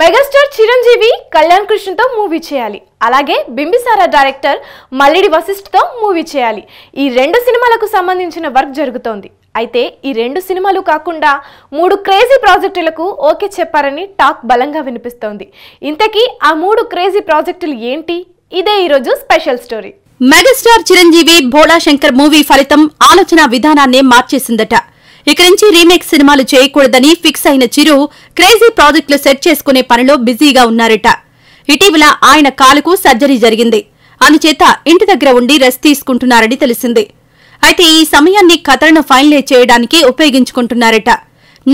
megastar Chiranjeevi Kalyan కృష్ణతో movie చేయాలి అలాగే బింబిసారా డైరెక్టర్ మల్లిడి వశిష్ఠతో మూవీ చేయాలి ఈ రెండు సినిమాలకు సంబంధించిన వర్క్ జరుగుతోంది అయితే ఈ రెండు సినిమాలు కాకుండా మూడు క్రేజీ ప్రాజెక్టులకు ఓకే చెప్పారని టాక్ బలంగా వినిపిస్తోంది ఇంతకీ ఆ మూడు క్రేజీ ప్రాజెక్టులు ఏంటి ఇదే ఈరోజు special story megastar Chiranjeevi Bhola Shankar Shankar movie ఫలితం ఆలోచన విధానాన్నే మార్చేసిందట ఇక నుంచి రీమేక్ సినిమాలు చేయకూడదని ఫిక్స్ అయిన చిరు క్రేజీ ప్రాజెక్టులు సెట్ చేసుకునే పనిలో బిజీగా ఉన్నారట ఇటీవల ఆయన కాలుకు సర్జరీ జరిగింది అందుచేత ఇంటి దగ్గర ఉండి రెస్ట్ తీసుకుంటున్నారని తెలిసింది అయితే ఈ సమయాన్ని కథలను ఫైనలైజ్ చేయడానికి ఉపయోగించుకుంటున్నారట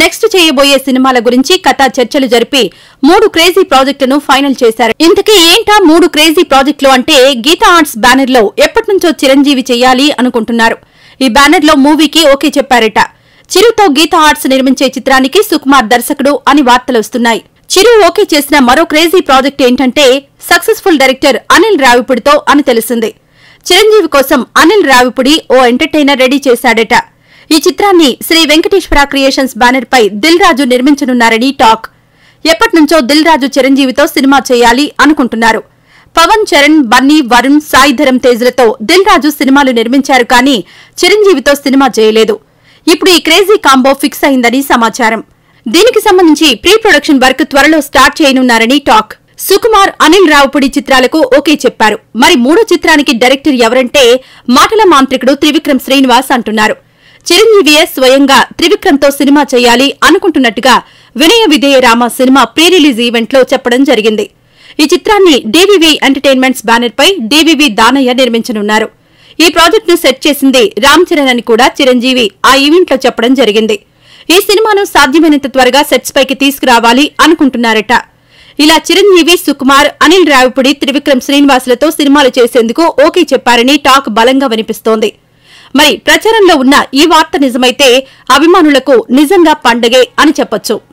నెక్స్ట్ చేయబోయే సినిమాల గురించి కథా చర్చలు జరిపి మూడు క్రేజీ ప్రాజెక్టును ఫైనల్ చేశారు ఇంతకీ ఏంటా మూడు క్రేజీ ప్రాజెక్టులు అంటే గీతా ఆర్ట్స్ బ్యానర్లో ఎప్పటినుంచో చిరంజీవి చేయాలి అనుకుంటున్నారు ఈ బ్యానర్లో మూవీకి ఓకే చెప్పారట చిరుతో గీత ఆర్ట్స్ నిర్మించే చిత్రానికి సుకుమార్ దర్శకుడు అని వార్తలు వస్తున్నాయి చిరు ఓకే చేసిన మరో క్రేజీ ప్రాజెక్ట్ ఏంటంటే సక్సెస్ఫుల్ డైరెక్టర్ అనిల్ రావిపుడితో అని తెలిసింది చిరంజీవి కోసం అనిల్ రావిపుడి ఓ ఎంటర్టైనర్ రెడీ చేశాడట ఈ చిత్రాన్ని శ్రీ వెంకటేశ్వర క్రియేషన్స్ బ్యానర్ పై దిల్ రాజు నిర్మించనున్నారని టాక్ ఎప్పటినుంచో దిల్ రాజు చిరంజీవితో సినిమా చేయాలి అనుకుంటున్నారు పవన్ చరణ్ బన్నీ వరుణ్ సాయిధరం తేజ్లతో దిల్ రాజు సినిమాలు నిర్మించారు కానీ చిరంజీవితో సినిమా చేయలేదు ఇప్పుడు ఈ క్రేజీ కాంబో ఫిక్స్ అయిందని సమాచారం దీనికి సంబంధించి ప్రీ ప్రొడక్షన్ వర్క్ త్వరలో స్టార్ట్ చేయనున్నారని టాక్ సుకుమార్ అనిల్ రావుపూడి చిత్రాలకు ఓకే చెప్పారు మరి మూడో చిత్రానికి డైరెక్టర్ ఎవరంటే మాటల మాంత్రికుడు త్రివిక్రమ్ శ్రీనివాస్ అంటున్నారు చిరంజీవియే స్వయంగా త్రివిక్రమ్తో సినిమా చేయాలి అనుకుంటున్నట్టుగా Vinaya Vidheya Rama cinema pre release ఈవెంట్లో చెప్పడం జరిగింది ఈ చిత్రాన్ని డీవీవీ ఎంటర్టైన్మెంట్స్ పై డీవీవీ దానయ్య నిర్మించనున్నారు ఈ ప్రాజెక్టును సెట్ చేసింది రామ్ చరణ్ అని కూడా చిరంజీవి ఆ ఈవెంట్లో చెప్పడం జరిగింది ఈ సినిమాను సాధ్యమైనంత త్వరగా సెట్స్ పైకి తీసుకురావాలి అనుకుంటున్నారట ఇలా చిరంజీవి సుకుమార్ అనిల్ రావిపుడి త్రివిక్రమ్ శ్రీనివాసులతో సినిమాలు చేసేందుకు ఓకే చెప్పారని టాక్ బలంగా వినిపిస్తోంది మరి ప్రచారంలో ఉన్న ఈ వార్త నిజమైతే అభిమానులకు నిజంగా పండగే అని చెప్పొచ్చు